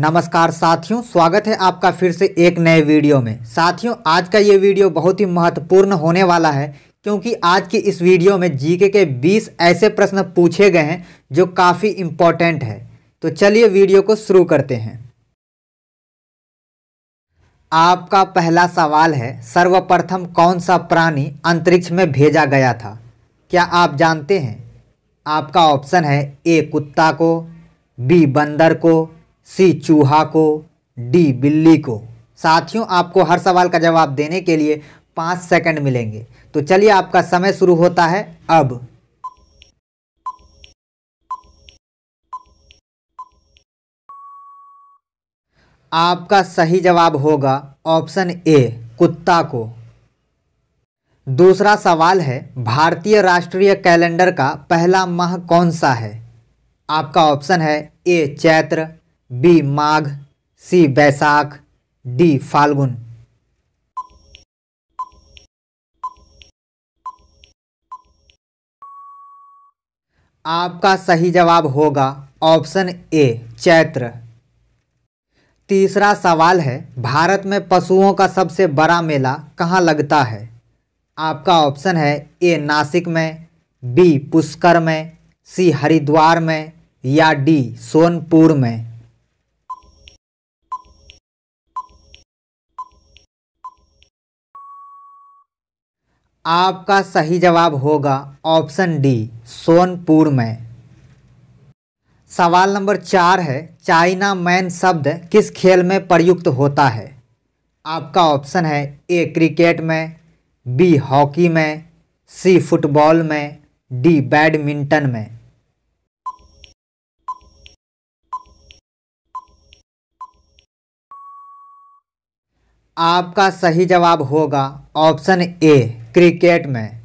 नमस्कार साथियों स्वागत है आपका फिर से एक नए वीडियो में साथियों आज का ये वीडियो बहुत ही महत्वपूर्ण होने वाला है क्योंकि आज की इस वीडियो में जीके के 20 ऐसे प्रश्न पूछे गए हैं जो काफ़ी इम्पोर्टेंट है तो चलिए वीडियो को शुरू करते हैं आपका पहला सवाल है सर्वप्रथम कौन सा प्राणी अंतरिक्ष में भेजा गया था क्या आप जानते हैं आपका ऑप्शन है ए कुत्ता को बी बंदर को सी चूहा को डी बिल्ली को साथियों आपको हर सवाल का जवाब देने के लिए पाँच सेकंड मिलेंगे तो चलिए आपका समय शुरू होता है अब आपका सही जवाब होगा ऑप्शन ए कुत्ता को दूसरा सवाल है भारतीय राष्ट्रीय कैलेंडर का पहला माह कौन सा है आपका ऑप्शन है A Chaitra B Magh C Baisakh D Phalgun आपका सही जवाब होगा ऑप्शन ए चैत्र तीसरा सवाल है भारत में पशुओं का सबसे बड़ा मेला कहाँ लगता है आपका ऑप्शन है ए नासिक में बी पुष्कर में सी हरिद्वार में या डी सोनपुर में आपका सही जवाब होगा ऑप्शन डी सोनपुर में सवाल नंबर चार है चाइना मैन शब्द किस खेल में प्रयुक्त होता है आपका ऑप्शन है ए क्रिकेट में बी हॉकी में सी फुटबॉल में डी बैडमिंटन में आपका सही जवाब होगा ऑप्शन ए क्रिकेट में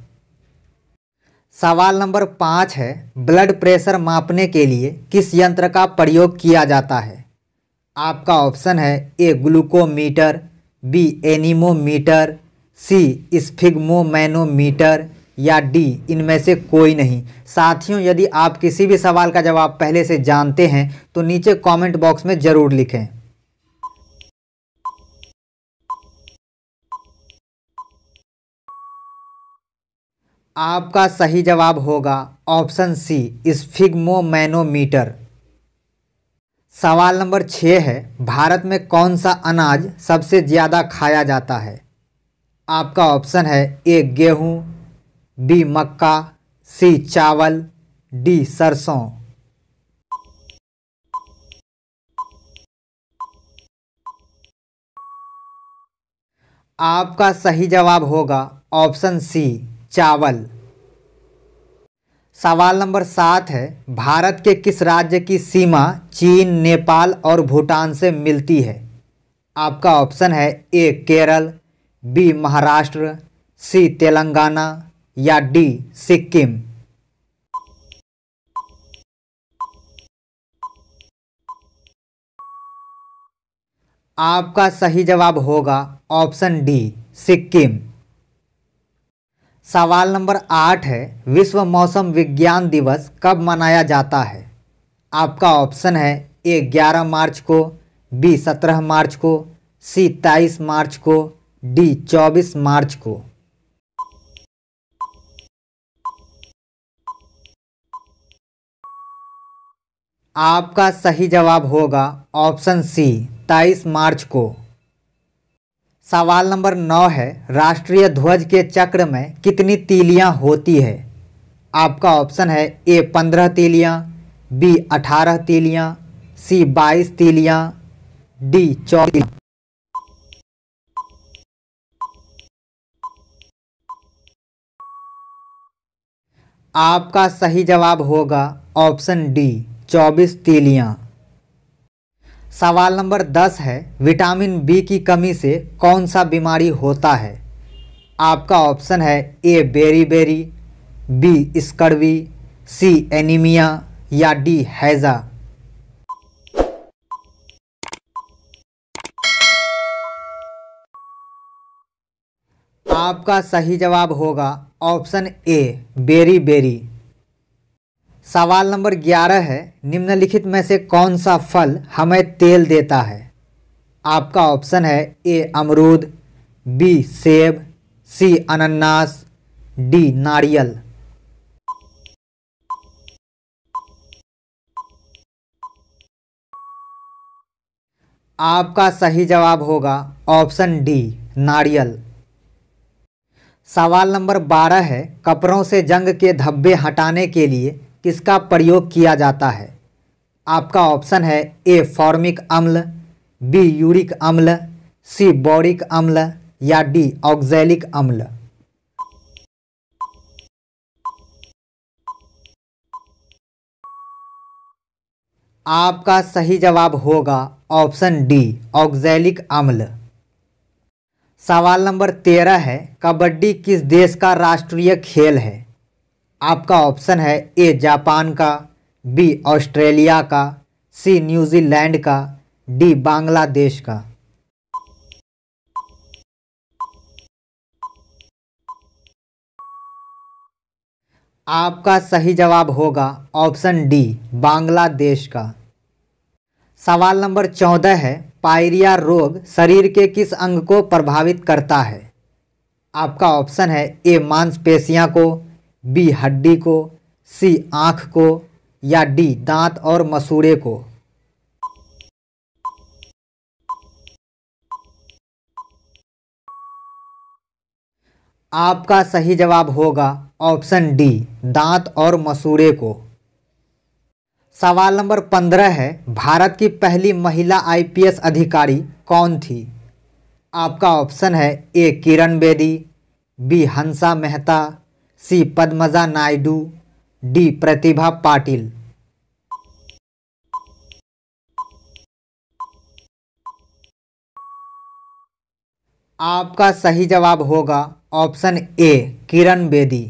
सवाल नंबर पाँच है ब्लड प्रेशर मापने के लिए किस यंत्र का प्रयोग किया जाता है आपका ऑप्शन है A glucometer B anemometer C sphygmomanometer या डी इनमें से कोई नहीं साथियों यदि आप किसी भी सवाल का जवाब पहले से जानते हैं तो नीचे कमेंट बॉक्स में ज़रूर लिखें आपका सही जवाब होगा ऑप्शन सी मैनोमीटर सवाल नंबर छः है भारत में कौन सा अनाज सबसे ज़्यादा खाया जाता है आपका ऑप्शन है ए गेहूं बी मक्का सी चावल डी सरसों आपका सही जवाब होगा ऑप्शन सी चावल सवाल नंबर सात है भारत के किस राज्य की सीमा चीन नेपाल और भूटान से मिलती है आपका ऑप्शन है A Kerala B Maharashtra C Telangana या डी सिक्किम आपका सही जवाब होगा ऑप्शन डी सिक्किम सवाल नंबर आठ है विश्व मौसम विज्ञान दिवस कब मनाया जाता है आपका ऑप्शन है ए ग्यारह मार्च को बी सत्रह मार्च को सी तेईस मार्च को डी चौबीस मार्च को आपका सही जवाब होगा ऑप्शन सी तेईस मार्च को सवाल नंबर नौ है राष्ट्रीय ध्वज के चक्र में कितनी तीलियां होती है आपका ऑप्शन है ए पंद्रह तीलियां बी अठारह तीलियां सी बाईस तीलियां डी चौबीस आपका सही जवाब होगा ऑप्शन डी चौबीस तीलियां सवाल नंबर दस है विटामिन बी की कमी से कौन सा बीमारी होता है आपका ऑप्शन है A beri beri B scurvy C anaemia या डी हैज़ा आपका सही जवाब होगा ऑप्शन ए बेरी बेरी सवाल नंबर ग्यारह है निम्नलिखित में से कौन सा फल हमें तेल देता है आपका ऑप्शन है ए अमरूद बी सेब सी अनन्नास डी नारियल आपका सही जवाब होगा ऑप्शन डी नारियल सवाल नंबर बारह है कपड़ों से जंग के धब्बे हटाने के लिए किसका प्रयोग किया जाता है आपका ऑप्शन है ए फॉर्मिक अम्ल बी यूरिक अम्ल सी बोरिक अम्ल या डी ऑक्जेलिक अम्ल आपका सही जवाब होगा ऑप्शन डी ऑक्जेलिक अम्ल सवाल नंबर तेरह है कबड्डी किस देश का राष्ट्रीय खेल है आपका ऑप्शन है ए जापान का बी ऑस्ट्रेलिया का सी न्यूजीलैंड का डी बांग्लादेश का आपका सही जवाब होगा ऑप्शन डी बांग्लादेश का सवाल नंबर चौदह है पायरिया रोग शरीर के किस अंग को प्रभावित करता है आपका ऑप्शन है ए मांसपेशियां को बी हड्डी को सी आँख को या डी दांत और मसूड़े को आपका सही जवाब होगा ऑप्शन डी दांत और मसूड़े को सवाल नंबर पंद्रह है भारत की पहली महिला आईपीएस अधिकारी कौन थी आपका ऑप्शन है A Kiran Bedi B Hansa Mehta C Padmaja Naidu D Pratibha Patil आपका सही जवाब होगा ऑप्शन ए किरण बेदी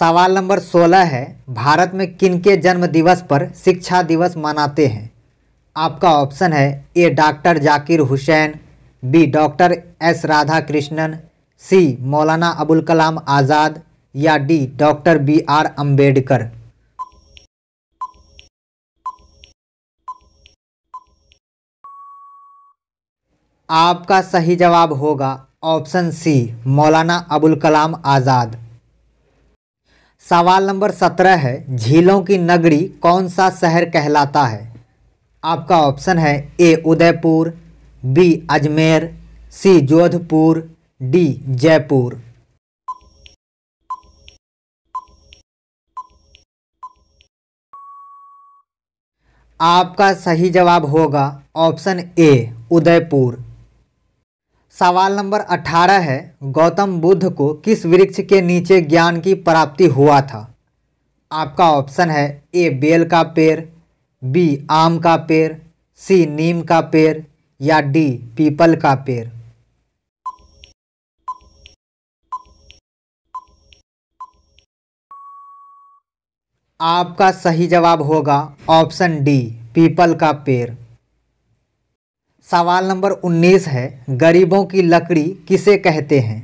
सवाल नंबर 16 है भारत में किनके जन्म दिवस पर शिक्षा दिवस मनाते हैं आपका ऑप्शन है A doctor Zakir Hussain B doctor S Radhakrishnan C Maulana Abul Kalam Azad या D doctor B R Ambedkar आपका सही जवाब होगा ऑप्शन सी मौलाना अबुल कलाम आज़ाद सवाल नंबर सत्रह है झीलों की नगरी कौन सा शहर कहलाता है आपका ऑप्शन है A Udaipur B Ajmer C Jodhpur D Jaipur आपका सही जवाब होगा ऑप्शन ए उदयपुर सवाल नंबर अठारह है गौतम बुद्ध को किस वृक्ष के नीचे ज्ञान की प्राप्ति हुआ था आपका ऑप्शन है ए बेल का पेड़ बी आम का पेड़ सी नीम का पेड़ या डी पीपल का पेड़ आपका सही जवाब होगा ऑप्शन डी पीपल का पेड़ सवाल नंबर 19 है गरीबों की लकड़ी किसे कहते हैं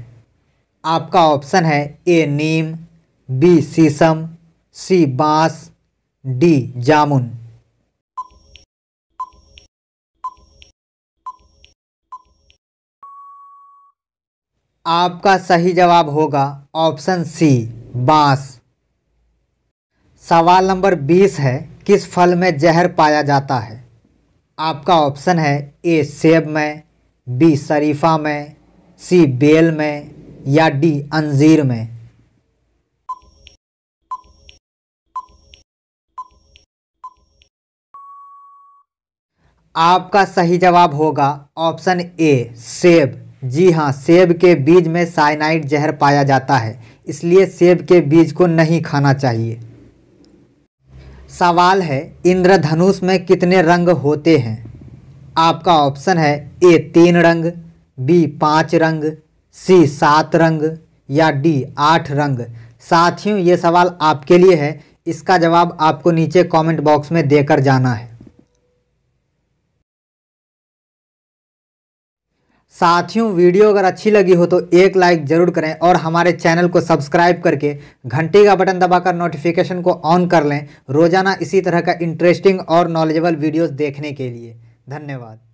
आपका ऑप्शन है ए नीम बी शीशम सी बांस डी जामुन आपका सही जवाब होगा ऑप्शन सी बांस सवाल नंबर बीस है किस फल में जहर पाया जाता है आपका ऑप्शन है ए सेब में बी शरीफा में सी बेल में या डी अंजीर में आपका सही जवाब होगा ऑप्शन ए सेब जी हाँ सेब के बीज में साइनाइड जहर पाया जाता है इसलिए सेब के बीज को नहीं खाना चाहिए सवाल है इंद्रधनुष में कितने रंग होते हैं आपका ऑप्शन है ए तीन रंग बी पाँच रंग सी सात रंग या डी आठ रंग साथियों ये सवाल आपके लिए है इसका जवाब आपको नीचे कमेंट बॉक्स में देकर जाना है साथियों वीडियो अगर अच्छी लगी हो तो एक लाइक जरूर करें और हमारे चैनल को सब्सक्राइब करके घंटी का बटन दबाकर नोटिफिकेशन को ऑन कर लें रोज़ाना इसी तरह का इंटरेस्टिंग और नॉलेजेबल वीडियोस देखने के लिए धन्यवाद